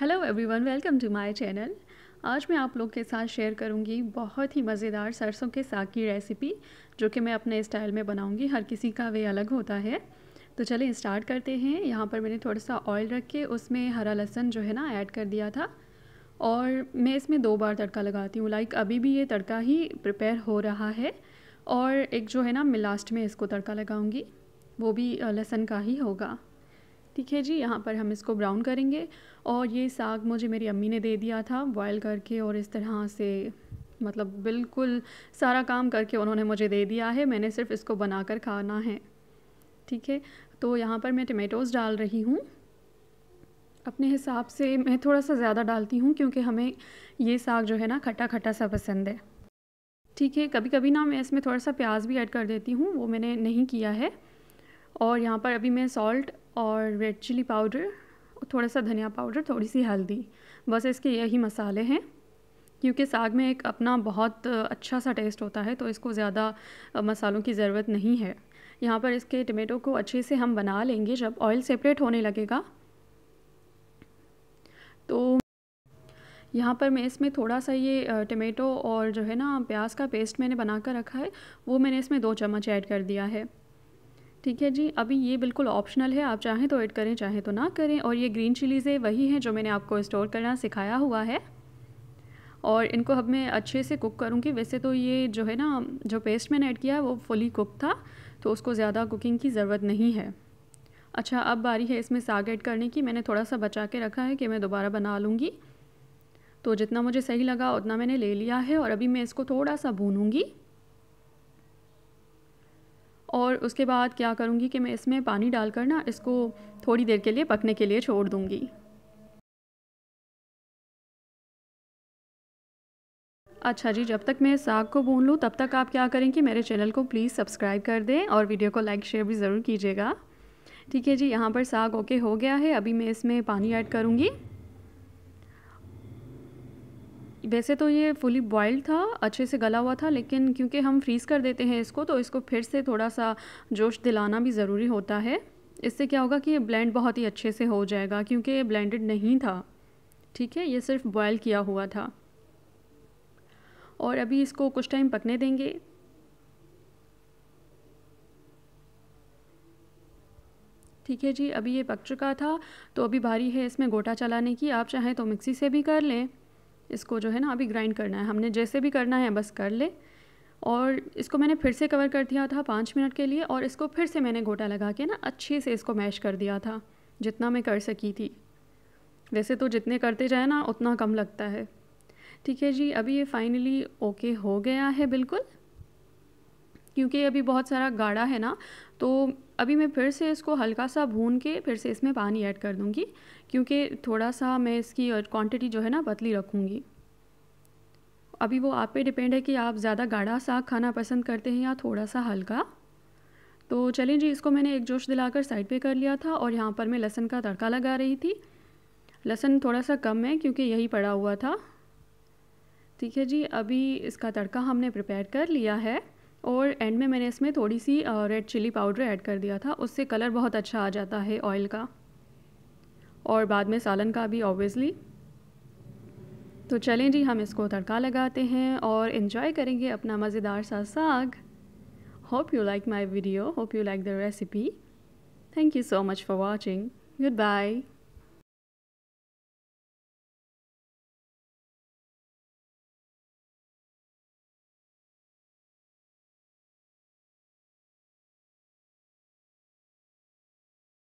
hello everyone welcome to my channel आज मैं आप लोग के साथ शेयर करूंगी बहुत ही मज़ेदार सरसों के साग की रेसिपी जो कि मैं अपने स्टाइल में बनाऊंगी हर किसी का वे अलग होता है तो चलिए स्टार्ट करते हैं यहाँ पर मैंने थोड़ा सा ऑयल रख के उसमें हरा लहसन जो है ना ऐड कर दिया था और मैं इसमें दो बार तड़का लगाती हूँ लाइक अभी भी ये तड़का ही प्रिपेयर हो रहा है और एक जो है ना मैं लास्ट में इसको तड़का लगाऊँगी वो भी लहसन का ही होगा ठीक है जी यहाँ पर हम इसको ब्राउन करेंगे और ये साग मुझे मेरी अम्मी ने दे दिया था बॉयल करके और इस तरह से मतलब बिल्कुल सारा काम करके उन्होंने मुझे दे दिया है मैंने सिर्फ इसको बनाकर खाना है ठीक है तो यहाँ पर मैं टमेटोज़ डाल रही हूँ अपने हिसाब से मैं थोड़ा सा ज़्यादा डालती हूँ क्योंकि हमें ये साग जो है ना खट्टा खट्टा सा पसंद है ठीक है कभी कभी ना मैं इसमें थोड़ा सा प्याज भी ऐड कर देती हूँ वो मैंने नहीं किया है और यहाँ पर अभी मैं सॉल्ट और रेड चिली पाउडर थोड़ा सा धनिया पाउडर थोड़ी सी हल्दी बस इसके यही मसाले हैं क्योंकि साग में एक अपना बहुत अच्छा सा टेस्ट होता है तो इसको ज़्यादा मसालों की ज़रूरत नहीं है यहाँ पर इसके टमेटो को अच्छे से हम बना लेंगे जब ऑयल सेपरेट होने लगेगा तो यहाँ पर मैं इसमें थोड़ा सा ये टमेटो और जो है ना प्याज का पेस्ट मैंने बना कर रखा है वो मैंने इसमें दो चम्मच ऐड कर दिया है ठीक है जी अभी ये बिल्कुल ऑप्शनल है आप चाहें तो ऐड करें चाहें तो ना करें और ये ग्रीन चिलीज़ है वही हैं जो मैंने आपको स्टोर करना सिखाया हुआ है और इनको अब मैं अच्छे से कुक करूँगी वैसे तो ये जो है ना जो पेस्ट मैंने ऐड किया वो फुली कुक था तो उसको ज़्यादा कुकिंग की ज़रूरत नहीं है अच्छा अब बारी है इसमें साग ऐड करने की मैंने थोड़ा सा बचा के रखा है कि मैं दोबारा बना लूँगी तो जितना मुझे सही लगा उतना मैंने ले लिया है और अभी मैं इसको थोड़ा सा भूनूँगी और उसके बाद क्या करूँगी कि मैं इसमें पानी डालकर ना इसको थोड़ी देर के लिए पकने के लिए छोड़ दूँगी अच्छा जी जब तक मैं साग को भून लूँ तब तक आप क्या करें कि मेरे चैनल को प्लीज़ सब्सक्राइब कर दें और वीडियो को लाइक शेयर भी ज़रूर कीजिएगा ठीक है जी यहाँ पर साग ओके हो गया है अभी मैं इसमें पानी ऐड करूँगी वैसे तो ये फुली बॉयल्ड था अच्छे से गला हुआ था लेकिन क्योंकि हम फ्रीज़ कर देते हैं इसको तो इसको फिर से थोड़ा सा जोश दिलाना भी ज़रूरी होता है इससे क्या होगा कि ये ब्लेंड बहुत ही अच्छे से हो जाएगा क्योंकि ये ब्लेंडेड नहीं था ठीक है ये सिर्फ बॉयल किया हुआ था और अभी इसको कुछ टाइम पकने देंगे ठीक है जी अभी ये पक चुका था तो अभी भारी है इसमें गोटा चलाने की आप चाहें तो मिक्सी से भी कर लें इसको जो है ना अभी ग्राइंड करना है हमने जैसे भी करना है बस कर ले और इसको मैंने फिर से कवर कर दिया था पाँच मिनट के लिए और इसको फिर से मैंने गोटा लगा के ना अच्छे से इसको मैश कर दिया था जितना मैं कर सकी थी वैसे तो जितने करते जाए ना उतना कम लगता है ठीक है जी अभी ये फाइनली ओके हो गया है बिल्कुल क्योंकि अभी बहुत सारा गाढ़ा है ना तो अभी मैं फिर से इसको हल्का सा भून के फिर से इसमें पानी ऐड कर दूँगी क्योंकि थोड़ा सा मैं इसकी क्वांटिटी जो है ना पतली रखूँगी अभी वो आप पे डिपेंड है कि आप ज़्यादा गाढ़ा साग खाना पसंद करते हैं या थोड़ा सा हल्का तो चलें जी इसको मैंने एक जोश दिलाकर साइड पे कर लिया था और यहाँ पर मैं लहसन का तड़का लगा रही थी लहसन थोड़ा सा कम है क्योंकि यही पड़ा हुआ था ठीक है जी अभी इसका तड़का हमने प्रिपेयर कर लिया है और एंड में मैंने इसमें थोड़ी सी रेड चिली पाउडर ऐड कर दिया था उससे कलर बहुत अच्छा आ जाता है ऑयल का और बाद में सालन का भी ऑब्वियसली तो चलें जी हम इसको तड़का लगाते हैं और इन्जॉय करेंगे अपना मज़ेदार सा साग hope you like my video hope you like the recipe thank you so much for watching good bye